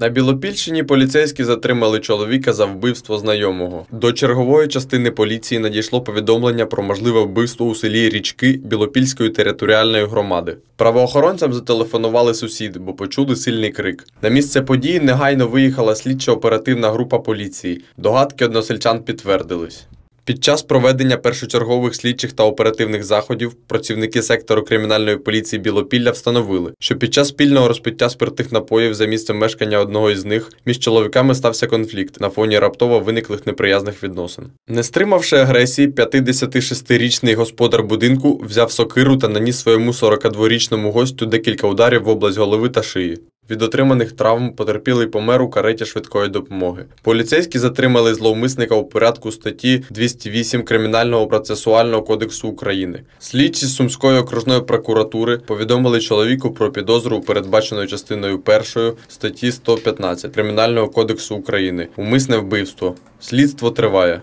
На Білопільщині поліцейські затримали чоловіка за вбивство знайомого. До чергової частини поліції надійшло повідомлення про можливе вбивство у селі річки Білопільської територіальної громади. Правоохоронцям зателефонували сусід, бо почули сильний крик. На місце події негайно виїхала слідчо оперативна група поліції. Догадки односельчан підтвердились. Під час проведення першочергових слідчих та оперативних заходів працівники сектору кримінальної поліції Білопілля встановили, що під час спільного розпиття спиртних напоїв за місцем мешкання одного із них між чоловіками стався конфлікт на фоні раптово виниклих неприязних відносин. Не стримавши агресії, 56-річний господар будинку взяв сокиру та наніс своєму 42-річному гостю декілька ударів в область голови та шиї. Від отриманих травм потерпілий помер у кареті швидкої допомоги. Поліцейські затримали зловмисника у порядку статті 208 Кримінального процесуального кодексу України. Слідчі Сумської окружної прокуратури повідомили чоловіку про підозру, передбаченою частиною 1 статті 115 Кримінального кодексу України. Умисне вбивство. Слідство триває.